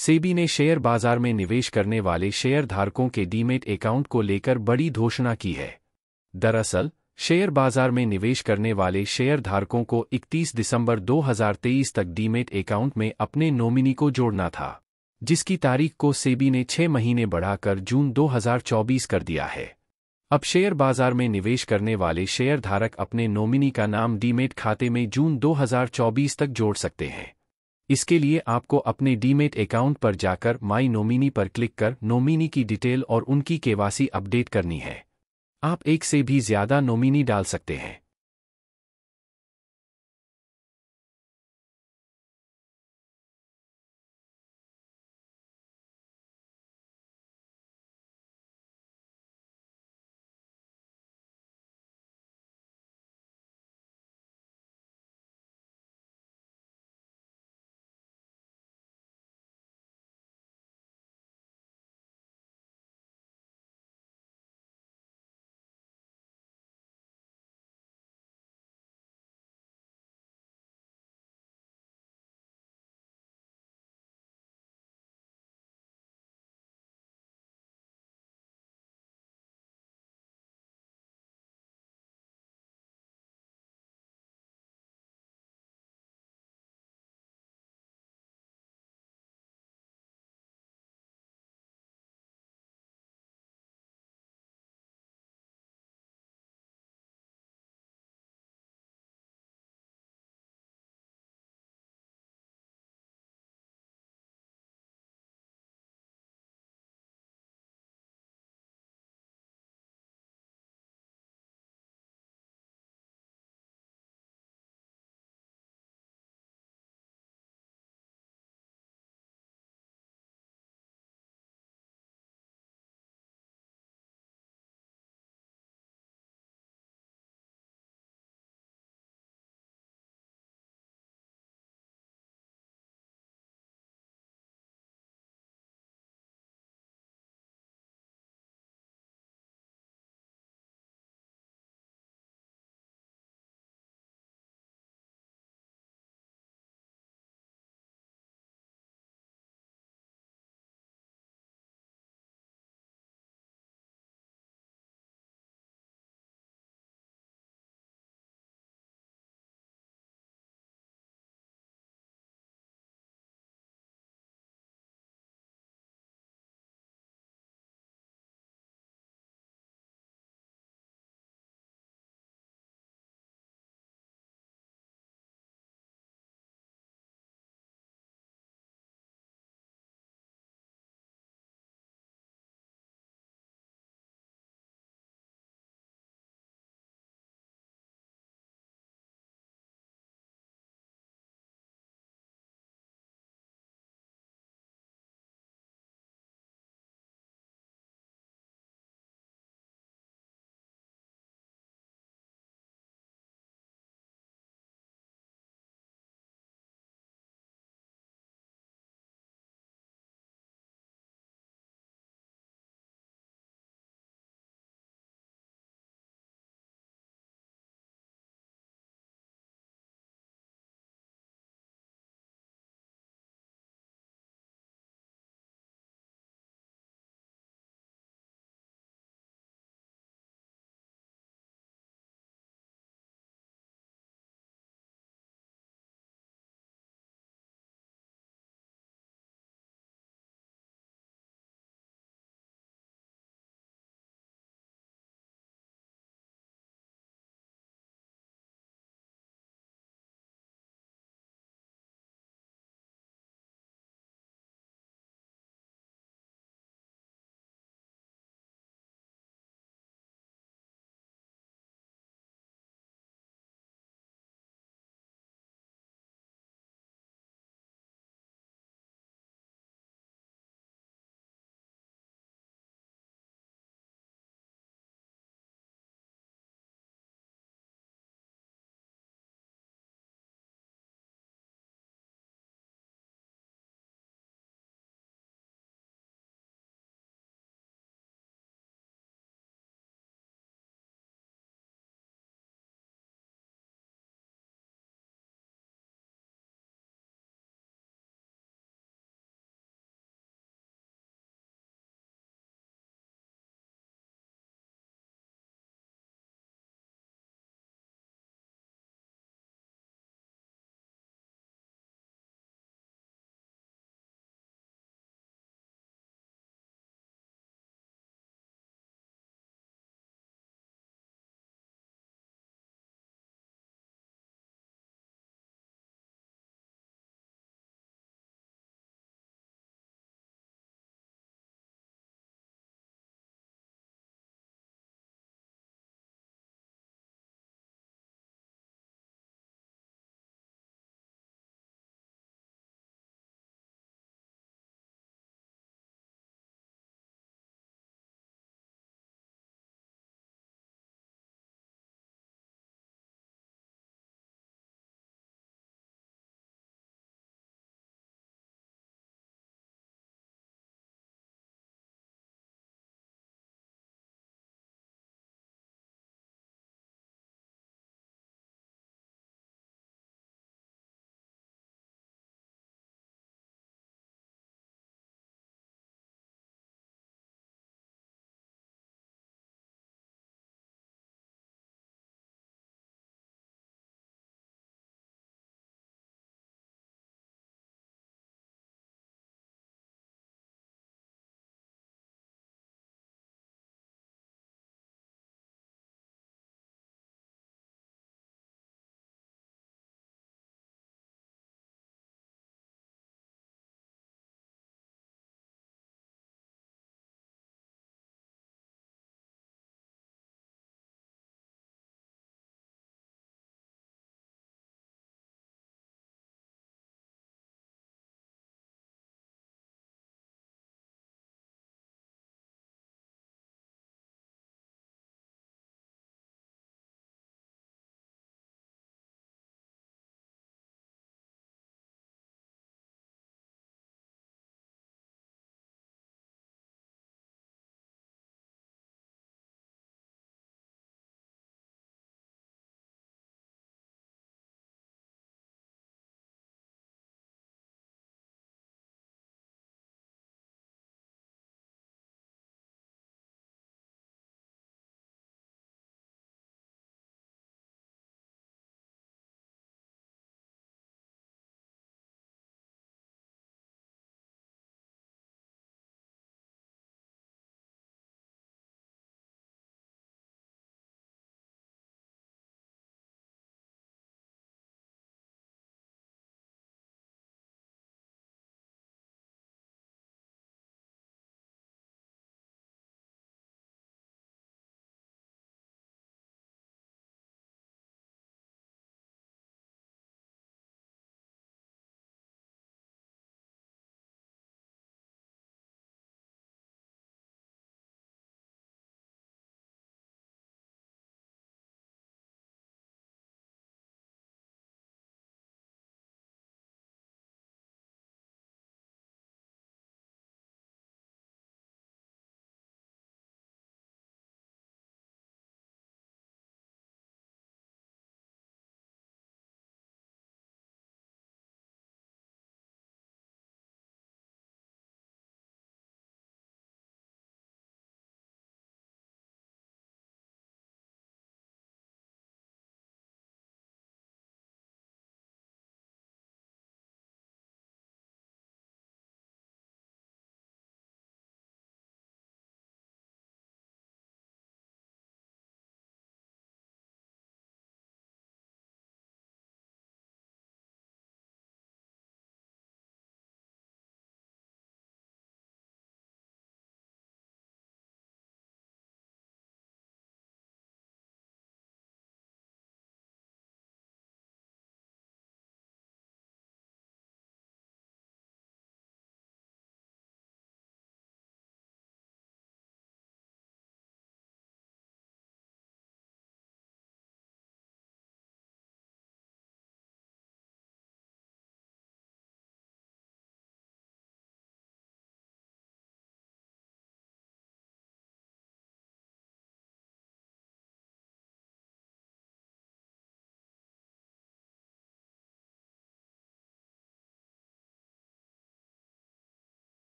सेबी ने शेयर बाजार में निवेश करने वाले शेयरधारकों के डीमेट अकाउंट को लेकर बड़ी घोषणा की है दरअसल शेयर बाजार में निवेश करने वाले शेयरधारकों को 31 दिसंबर 2023 तक डीमेट अकाउंट में अपने नॉमिनी को जोड़ना था जिसकी तारीख को सेबी ने छह महीने बढ़ाकर जून 2024 कर दिया है अब शेयर बाजार में निवेश करने वाले शेयरधारक अपने नॉमिनी का नाम डीमेट खाते में जून 2024 तक जोड़ सकते हैं इसके लिए आपको अपने डीमेट अकाउंट पर जाकर माई नोमिनी पर क्लिक कर नोमिनी की डिटेल और उनकी केवासी अपडेट करनी है आप एक से भी ज्यादा नोमिनी डाल सकते हैं